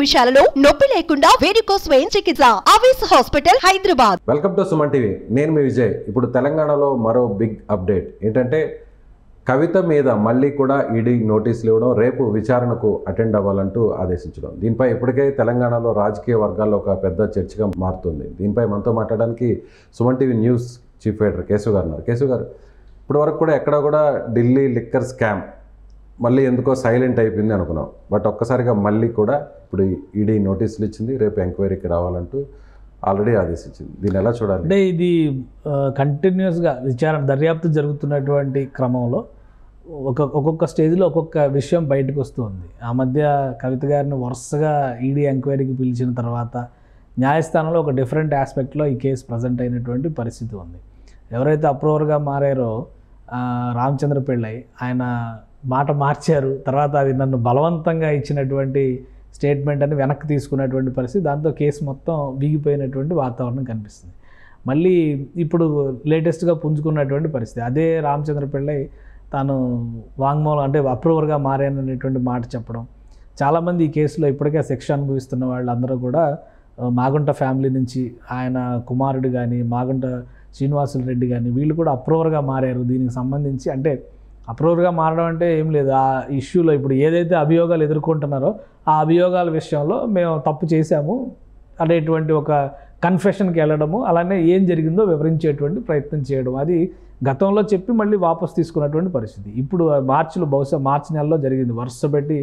నిమిషాలలో నొప్పి లేకుండా వేరికోస్ వెయిన్ చికిత్స ఆవేశ hospital Hyderabad welcome to Suman TV నేను మీ విజయ్ ఇప్పుడు తెలంగాణలో మరో బిగ్ అప్డేట్ ఏంటంటే కవిత మీద మళ్ళీ కూడా ఈడీ నోటీసులు ఇవ్వడం రేపు విచారణకు అటెండ్ అవ్వాలంటూ ఆదేశించడం దీనిపై ఇప్పటికే తెలంగాణలో రాజకీయ వర్గాల్లో ఒక పెద్ద చర్చగా మారుతుంది దీనిపై మనతో మాట్లాడడానికి Suman TV news chief editor Keshav garu ఉన్నారు కేశవ్ గారు ఇప్పటి వరకు కూడా ఎక్కడ కూడా ఢిల్లీ లిక్కర్ స్కామ్ మళ్ళీ ఎందుకో సైలెంట్ అయిపోయింది అనుకున్నాం బట్ ఒక్కసారిగా మళ్ళీ కూడా ఇప్పుడు ఈడీ నోటీసులు ఇచ్చింది రేపు ఎంక్వైరీకి రావాలంటూ ఆల్రెడీ ఆదేశించింది దీన్ని ఎలా చూడాలి అంటే ఇది కంటిన్యూస్గా విచారణ దర్యాప్తు జరుగుతున్నటువంటి క్రమంలో ఒక ఒక్కొక్క స్టేజ్లో ఒక్కొక్క విషయం బయటకు వస్తుంది ఆ మధ్య కవిత గారిని వరుసగా ఈడీ ఎంక్వైరీకి పిలిచిన తర్వాత న్యాయస్థానంలో ఒక డిఫరెంట్ ఆస్పెక్ట్లో ఈ కేసు ప్రజెంట్ అయినటువంటి పరిస్థితి ఉంది ఎవరైతే అప్రూవర్గా మారారో రామచంద్ర పెళ్ళై ఆయన మాట మార్చారు తర్వాత అది నన్ను బలవంతంగా ఇచ్చినటువంటి స్టేట్మెంట్ అని వెనక్కి తీసుకున్నటువంటి పరిస్థితి దాంతో కేసు మొత్తం వీగిపోయినటువంటి వాతావరణం కనిపిస్తుంది మళ్ళీ ఇప్పుడు లేటెస్ట్గా పుంజుకున్నటువంటి పరిస్థితి అదే రామచంద్ర పిళ్ళై తాను వాంగ్మూలం అంటే అప్రూవర్గా మారాననేటువంటి మాట చెప్పడం చాలామంది ఈ కేసులో ఇప్పటికే శిక్ష అనుభవిస్తున్న వాళ్ళందరూ కూడా మాగుంట ఫ్యామిలీ నుంచి ఆయన కుమారుడు కానీ మాగుంట శ్రీనివాసులు రెడ్డి కానీ వీళ్ళు కూడా అప్రూవర్గా మారారు దీనికి సంబంధించి అంటే అప్రూవర్గా మారడం అంటే ఏం లేదు ఆ ఇష్యూలో ఇప్పుడు ఏదైతే అభియోగాలు ఎదుర్కొంటున్నారో ఆ అభియోగాల విషయంలో మేము తప్పు చేశాము అనేటువంటి ఒక కన్ఫెషన్కి వెళ్ళడము అలానే ఏం జరిగిందో వివరించేటువంటి ప్రయత్నం చేయడం అది గతంలో చెప్పి మళ్ళీ వాపసు తీసుకున్నటువంటి పరిస్థితి ఇప్పుడు మార్చిలో బహుశా మార్చి నెలలో జరిగింది వరుస పెట్టి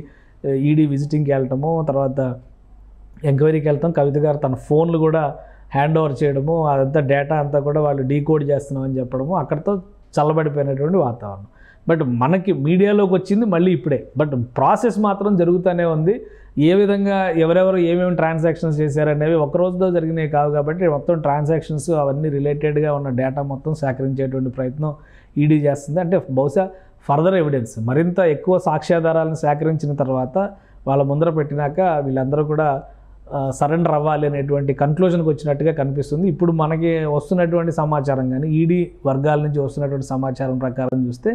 ఈడీ విజిటింగ్కి వెళ్ళటము తర్వాత ఎంక్వైరీకి వెళ్తాం కవిత గారు తన ఫోన్లు కూడా హ్యాండ్ ఓవర్ చేయడము అదంతా డేటా అంతా కూడా వాళ్ళు డీకోడ్ చేస్తున్నామని చెప్పడము అక్కడితో చల్లబడిపోయినటువంటి వాతావరణం బట్ మనకి మీడియాలోకి వచ్చింది మళ్ళీ ఇప్పుడే బట్ ప్రాసెస్ మాత్రం జరుగుతూనే ఉంది ఏ విధంగా ఎవరెవరు ఏమేమి ట్రాన్సాక్షన్స్ చేశారనేవి ఒక రోజుతో జరిగినాయి కావు కాబట్టి మొత్తం ట్రాన్సాక్షన్స్ అవన్నీ రిలేటెడ్గా ఉన్న డేటా మొత్తం సేకరించేటువంటి ప్రయత్నం ఈడీ చేస్తుంది అంటే బహుశా ఫర్దర్ ఎవిడెన్స్ మరింత ఎక్కువ సాక్ష్యాధారాలను సేకరించిన తర్వాత వాళ్ళ ముందర పెట్టినాక వీళ్ళందరూ కూడా సరెండర్ అవ్వాలి అనేటువంటి కన్క్లూజన్కి వచ్చినట్టుగా కనిపిస్తుంది ఇప్పుడు మనకి వస్తున్నటువంటి సమాచారం కానీ ఈడీ వర్గాల నుంచి వస్తున్నటువంటి సమాచారం ప్రకారం చూస్తే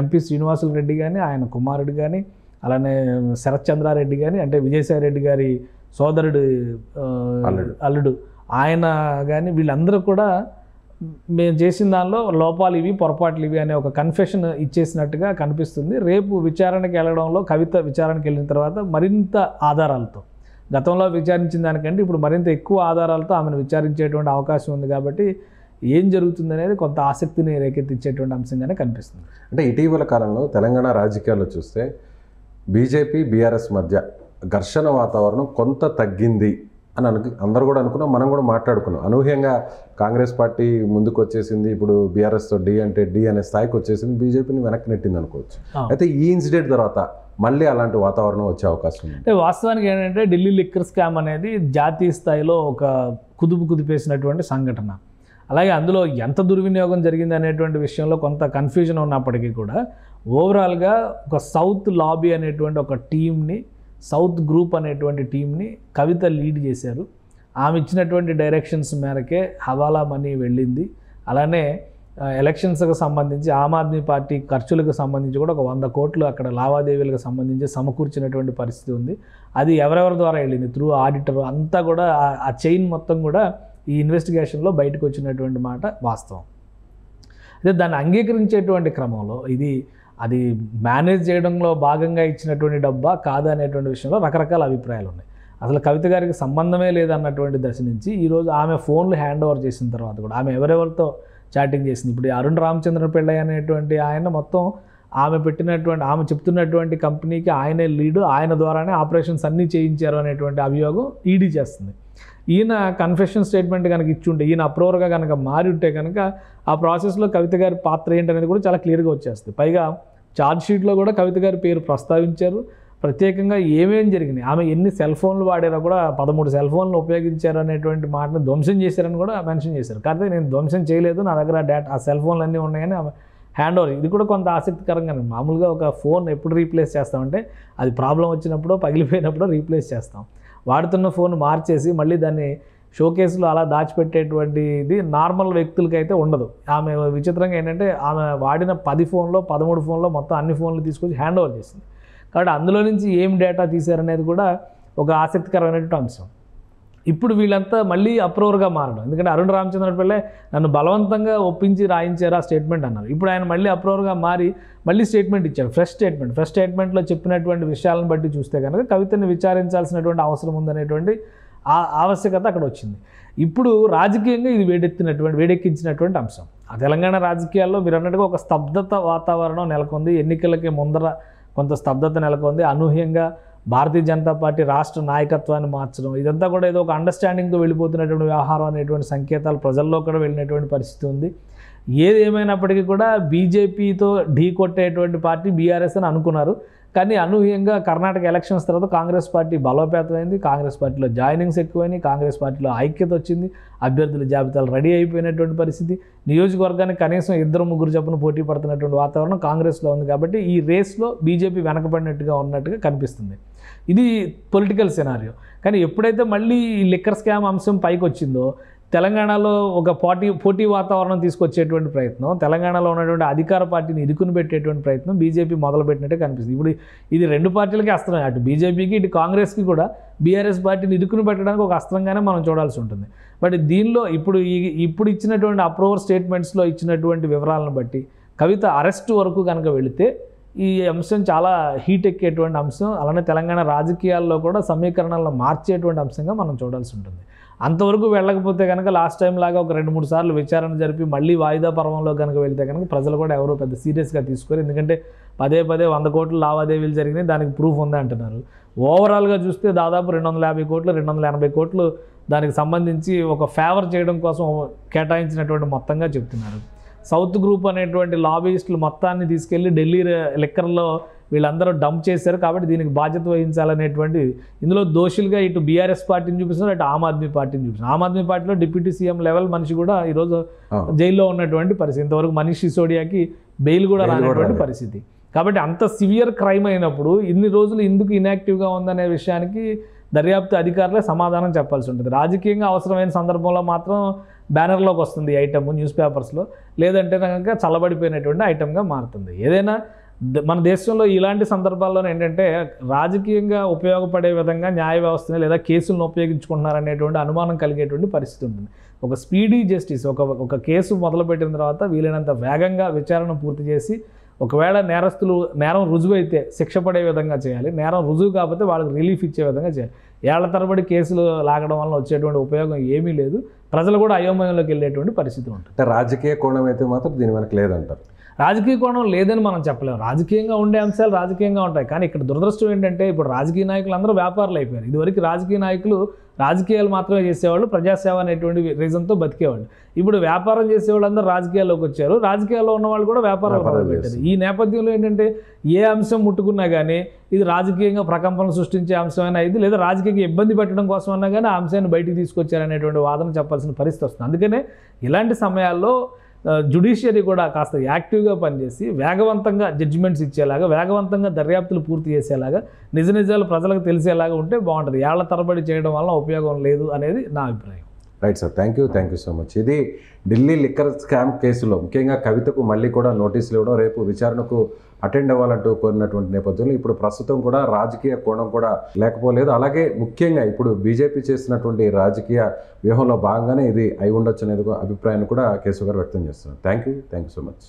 ఎంపీ శ్రీనివాసులు రెడ్డి కానీ ఆయన కుమారుడు కానీ అలానే శరత్చంద్రారెడ్డి కానీ అంటే విజయసాయి రెడ్డి గారి సోదరుడు అల్లుడు ఆయన కానీ వీళ్ళందరూ కూడా మేము చేసిన దానిలో లోపాలు ఇవి పొరపాట్లు ఇవి అనే ఒక కన్ఫెషన్ ఇచ్చేసినట్టుగా కనిపిస్తుంది రేపు విచారణకి వెళ్ళడంలో కవిత విచారణకి వెళ్ళిన తర్వాత మరింత ఆధారాలతో గతంలో విచారించిన దానికంటే ఇప్పుడు మరింత ఎక్కువ ఆధారాలతో ఆమెను విచారించేటువంటి అవకాశం ఉంది కాబట్టి ఏం జరుగుతుంది అనేది కొంత ఆసక్తిని రేకెత్తించేటువంటి అంశంగానే కనిపిస్తుంది అంటే ఇటీవల కాలంలో తెలంగాణ రాజకీయాల్లో చూస్తే బీజేపీ బీఆర్ఎస్ మధ్య ఘర్షణ వాతావరణం కొంత తగ్గింది అని అను అందరు కూడా అనుకున్నాం మనం కూడా మాట్లాడుకున్నాం అనూహ్యంగా కాంగ్రెస్ పార్టీ ముందుకు వచ్చేసింది ఇప్పుడు బీఆర్ఎస్తో డి అంటే డి అనే స్థాయికి వచ్చేసింది బీజేపీని వెనక్కి నెట్టింది అనుకోవచ్చు అయితే ఈ ఇన్సిడెంట్ తర్వాత మళ్ళీ అలాంటి వాతావరణం వచ్చే అవకాశం ఉంది అంటే వాస్తవానికి ఏంటంటే ఢిల్లీ లిక్కర్ స్కామ్ అనేది జాతీయ స్థాయిలో ఒక కుదుపు కుదిపేసినటువంటి సంఘటన అలాగే అందులో ఎంత దుర్వినియోగం జరిగింది అనేటువంటి విషయంలో కొంత కన్ఫ్యూజన్ ఉన్నప్పటికీ కూడా ఓవరాల్గా ఒక సౌత్ లాబీ అనేటువంటి ఒక టీమ్ని సౌత్ గ్రూప్ అనేటువంటి టీమ్ని కవిత లీడ్ చేశారు ఆమె ఇచ్చినటువంటి డైరెక్షన్స్ మేరకే హవాలా మనీ వెళ్ళింది అలానే ఎలక్షన్స్కి సంబంధించి ఆమ్ ఆద్మీ పార్టీ ఖర్చులకు సంబంధించి కూడా ఒక వంద కోట్లు అక్కడ లావాదేవీలకు సంబంధించి సమకూర్చినటువంటి పరిస్థితి ఉంది అది ఎవరెవరి ద్వారా వెళ్ళింది త్రూ ఆడిటర్ అంతా కూడా ఆ చైన్ మొత్తం కూడా ఈ ఇన్వెస్టిగేషన్లో బయటకు వచ్చినటువంటి మాట వాస్తవం అదే దాన్ని అంగీకరించేటువంటి క్రమంలో ఇది అది మేనేజ్ చేయడంలో భాగంగా ఇచ్చినటువంటి డబ్బా కాదా అనేటువంటి విషయంలో రకరకాల అభిప్రాయాలు ఉన్నాయి అసలు కవిత గారికి సంబంధమే లేదన్నటువంటి దశ నుంచి ఈరోజు ఆమె ఫోన్లు హ్యాండ్ ఓవర్ చేసిన తర్వాత కూడా ఆమె ఎవరెవరితో చాటింగ్ చేసింది ఇప్పుడు అరుణ్ రామచంద్ర పిళ్ళై అనేటువంటి ఆయన మొత్తం ఆమె పెట్టినటువంటి ఆమె చెప్తున్నటువంటి కంపెనీకి ఆయనే లీడు ఆయన ద్వారానే ఆపరేషన్స్ అన్నీ చేయించారు అనేటువంటి అభియోగం ఈడీ చేస్తుంది ఈయన కన్ఫెషన్ స్టేట్మెంట్ కనుక ఉంటే ఈయన అప్రూవర్గా కనుక మారి ఉంటే కనుక ఆ ప్రాసెస్లో కవిత గారి పాత్ర ఏంటనేది కూడా చాలా క్లియర్గా వచ్చేస్తుంది పైగా ఛార్జ్ షీట్లో కూడా కవిత గారి పేరు ప్రస్తావించారు ప్రత్యేకంగా ఏమేమి జరిగినాయి ఆమె ఎన్ని సెల్ ఫోన్లు వాడారో కూడా పదమూడు సెల్ ఫోన్లు ఉపయోగించారు అనేటువంటి మాటను ధ్వంసం చేశారని కూడా మెన్షన్ చేశారు కాకపోతే నేను ధ్వంసం చేయలేదు నా దగ్గర డేటా ఆ సెల్ ఫోన్లు అన్నీ ఉన్నాయని హ్యాండ్ ఓవర్ ఇది కూడా కొంత ఆసక్తికరంగా మామూలుగా ఒక ఫోన్ ఎప్పుడు రీప్లేస్ చేస్తామంటే అది ప్రాబ్లం వచ్చినప్పుడు పగిలిపోయినప్పుడు రీప్లేస్ చేస్తాం వాడుతున్న ఫోన్ మార్చేసి మళ్ళీ దాన్ని కేసులో అలా దాచిపెట్టేటువంటిది నార్మల్ వ్యక్తులకి అయితే ఉండదు ఆమె విచిత్రంగా ఏంటంటే ఆమె వాడిన పది ఫోన్లో పదమూడు ఫోన్లో మొత్తం అన్ని ఫోన్లు తీసుకొచ్చి హ్యాండ్ ఓవర్ చేసింది కాబట్టి అందులో నుంచి ఏం డేటా తీశారనేది కూడా ఒక ఆసక్తికరమైనటువంటి అంశం ఇప్పుడు వీళ్ళంతా మళ్ళీ అప్రూవర్గా మారడం ఎందుకంటే అరుణ్ రామచంద్ర పిల్లే నన్ను బలవంతంగా ఒప్పించి రాయించారు ఆ స్టేట్మెంట్ అన్నారు ఇప్పుడు ఆయన మళ్ళీ అప్రూవర్గా మారి మళ్ళీ స్టేట్మెంట్ ఇచ్చాడు ఫ్రెష్ స్టేట్మెంట్ ఫ్రెష్ స్టేట్మెంట్లో చెప్పినటువంటి విషయాలను బట్టి చూస్తే కనుక కవితని విచారించాల్సినటువంటి అవసరం ఉందనేటువంటి ఆ ఆవశ్యకత అక్కడ వచ్చింది ఇప్పుడు రాజకీయంగా ఇది వేడెత్తినటువంటి వేడెక్కించినటువంటి అంశం ఆ తెలంగాణ రాజకీయాల్లో మీరు అన్నట్టుగా ఒక స్తబ్దత వాతావరణం నెలకొంది ఎన్నికలకి ముందర కొంత స్తబ్దత నెలకొంది అనూహ్యంగా భారతీయ జనతా పార్టీ రాష్ట్ర నాయకత్వాన్ని మార్చడం ఇదంతా కూడా ఏదో ఒక అండర్స్టాండింగ్తో వెళ్ళిపోతున్నటువంటి వ్యవహారం అనేటువంటి సంకేతాలు ప్రజల్లో కూడా వెళ్ళినటువంటి పరిస్థితి ఉంది ఏది ఏమైనప్పటికీ కూడా బీజేపీతో ఢీ కొట్టేటువంటి పార్టీ బీఆర్ఎస్ అని అనుకున్నారు కానీ అనూహ్యంగా కర్ణాటక ఎలక్షన్స్ తర్వాత కాంగ్రెస్ పార్టీ బలోపేతమైంది కాంగ్రెస్ పార్టీలో జాయినింగ్స్ ఎక్కువైనాయి కాంగ్రెస్ పార్టీలో ఐక్యత వచ్చింది అభ్యర్థుల జాబితాలు రెడీ అయిపోయినటువంటి పరిస్థితి నియోజకవర్గానికి కనీసం ఇద్దరు ముగ్గురు చొప్పున పోటీ పడుతున్నటువంటి వాతావరణం కాంగ్రెస్లో ఉంది కాబట్టి ఈ రేస్లో బీజేపీ వెనకబడినట్టుగా ఉన్నట్టుగా కనిపిస్తుంది ఇది పొలిటికల్ సినారియో కానీ ఎప్పుడైతే మళ్ళీ ఈ లిక్కర్ స్కామ్ అంశం పైకి వచ్చిందో తెలంగాణలో ఒక పోటీ పోటీ వాతావరణం తీసుకొచ్చేటువంటి ప్రయత్నం తెలంగాణలో ఉన్నటువంటి అధికార పార్టీని ఇరుకుని పెట్టేటువంటి ప్రయత్నం బీజేపీ మొదలుపెట్టినట్టే కనిపిస్తుంది ఇప్పుడు ఇది రెండు పార్టీలకి అస్త్రం అటు బీజేపీకి ఇటు కాంగ్రెస్కి కూడా బీఆర్ఎస్ పార్టీని ఇరుకుని పెట్టడానికి ఒక అస్త్రంగానే మనం చూడాల్సి ఉంటుంది బట్ దీనిలో ఇప్పుడు ఇప్పుడు ఇచ్చినటువంటి అప్రూవల్ స్టేట్మెంట్స్లో ఇచ్చినటువంటి వివరాలను బట్టి కవిత అరెస్ట్ వరకు కనుక వెళితే ఈ అంశం చాలా హీట్ ఎక్కేటువంటి అంశం అలానే తెలంగాణ రాజకీయాల్లో కూడా సమీకరణాలను మార్చేటువంటి అంశంగా మనం చూడాల్సి ఉంటుంది అంతవరకు వెళ్ళకపోతే కనుక లాస్ట్ టైం లాగా ఒక రెండు మూడు సార్లు విచారణ జరిపి మళ్ళీ వాయిదా పర్వంలో కనుక వెళ్తే కనుక ప్రజలు కూడా ఎవరో పెద్ద సీరియస్గా తీసుకోరు ఎందుకంటే పదే పదే వంద కోట్ల లావాదేవీలు జరిగినాయి దానికి ప్రూఫ్ ఉంది అంటున్నారు ఓవరాల్గా చూస్తే దాదాపు రెండు వందల యాభై కోట్లు రెండు వందల ఎనభై కోట్లు దానికి సంబంధించి ఒక ఫేవర్ చేయడం కోసం కేటాయించినటువంటి మొత్తంగా చెప్తున్నారు సౌత్ గ్రూప్ అనేటువంటి లాబీయిస్టులు మొత్తాన్ని తీసుకెళ్లి ఢిల్లీ లెక్కర్లో వీళ్ళందరూ డంప్ చేశారు కాబట్టి దీనికి బాధ్యత వహించాలనేటువంటి ఇందులో దోషులుగా ఇటు బీఆర్ఎస్ పార్టీని చూపిస్తున్నారు అటు ఆమ్ ఆద్మీ పార్టీని చూపిస్తున్నారు ఆమ్ ఆద్మీ పార్టీలో డిప్యూటీ సీఎం లెవెల్ మనిషి కూడా ఈరోజు జైల్లో ఉన్నటువంటి పరిస్థితి ఇంతవరకు మనీష్ సిసోడియాకి బెయిల్ కూడా రానటువంటి పరిస్థితి కాబట్టి అంత సివియర్ క్రైమ్ అయినప్పుడు ఇన్ని రోజులు ఎందుకు ఇన్యాక్టివ్గా ఉందనే విషయానికి దర్యాప్తు అధికారులే సమాధానం చెప్పాల్సి ఉంటుంది రాజకీయంగా అవసరమైన సందర్భంలో మాత్రం బ్యానర్లోకి వస్తుంది ఐటమ్ న్యూస్ పేపర్స్లో లేదంటే కనుక చల్లబడిపోయినటువంటి ఐటమ్గా మారుతుంది ఏదైనా మన దేశంలో ఇలాంటి సందర్భాల్లో ఏంటంటే రాజకీయంగా ఉపయోగపడే విధంగా న్యాయ వ్యవస్థని లేదా కేసులను ఉపయోగించుకుంటున్నారనేటువంటి అనుమానం కలిగేటువంటి పరిస్థితి ఉంటుంది ఒక స్పీడీ జస్టిస్ ఒక ఒక కేసు మొదలుపెట్టిన తర్వాత వీలైనంత వేగంగా విచారణ పూర్తి చేసి ఒకవేళ నేరస్తులు నేరం రుజువు అయితే శిక్ష పడే విధంగా చేయాలి నేరం రుజువు కాకపోతే వాళ్ళకి రిలీఫ్ ఇచ్చే విధంగా చేయాలి ఏళ్ల తరబడి కేసులు లాగడం వల్ల వచ్చేటువంటి ఉపయోగం ఏమీ లేదు ప్రజలు కూడా అయోమయంలోకి వెళ్ళేటువంటి పరిస్థితి ఉంటుంది రాజకీయ కోణం అయితే మాత్రం దీని వెనక లేదంటారు రాజకీయ కోణం లేదని మనం చెప్పలేము రాజకీయంగా ఉండే అంశాలు రాజకీయంగా ఉంటాయి కానీ ఇక్కడ దురదృష్టం ఏంటంటే ఇప్పుడు రాజకీయ నాయకులు అందరూ వ్యాపారులు అయిపోయారు ఇదివరకు రాజకీయ నాయకులు రాజకీయాలు మాత్రమే చేసేవాళ్ళు ప్రజాసేవ అనేటువంటి రీజన్తో బతికేవాళ్ళు ఇప్పుడు వ్యాపారం చేసేవాళ్ళందరూ రాజకీయాల్లోకి వచ్చారు రాజకీయాల్లో ఉన్నవాళ్ళు కూడా వ్యాపారాలు మొదలుపెట్టారు ఈ నేపథ్యంలో ఏంటంటే ఏ అంశం ముట్టుకున్నా కానీ ఇది రాజకీయంగా ప్రకంపన సృష్టించే అంశమైనా ఇది లేదా రాజకీయంగా ఇబ్బంది పెట్టడం కోసం అన్నా కానీ ఆ అంశాన్ని బయటికి తీసుకొచ్చారనేటువంటి వాదన చెప్పాల్సిన పరిస్థితి వస్తుంది అందుకనే ఇలాంటి సమయాల్లో జుడిషియరీ కూడా కాస్త యాక్టివ్గా పనిచేసి వేగవంతంగా జడ్జిమెంట్స్ ఇచ్చేలాగా వేగవంతంగా దర్యాప్తులు పూర్తి చేసేలాగా నిజ నిజాలు ప్రజలకు తెలిసేలాగా ఉంటే బాగుంటుంది ఏళ్ల తరబడి చేయడం వల్ల ఉపయోగం లేదు అనేది నా అభిప్రాయం right sir thank you thank you so much ఇది ఢిల్లీ లిక్కర్ స్కామ్ కేసులో ముఖ్యంగా కవితకు మళ్ళీ కూడా నోటీసులు ఇవ్వడం రేపు విచారణకు అటెండ్ అవ్వాలంటూ కోరినటువంటి నేపథ్యంలో ఇప్పుడు ప్రస్తుతం కూడా రాజకీయ కోణం కూడా లేకపోలేదు అలాగే ముఖ్యంగా ఇప్పుడు బీజేపీ చేసినటువంటి రాజకీయ వ్యూహంలో భాగంగానే ఇది అయి ఉండొచ్చు అనేది అభిప్రాయాన్ని కూడా కేశవ్ గారు వ్యక్తం చేస్తున్నారు thank you thank you so much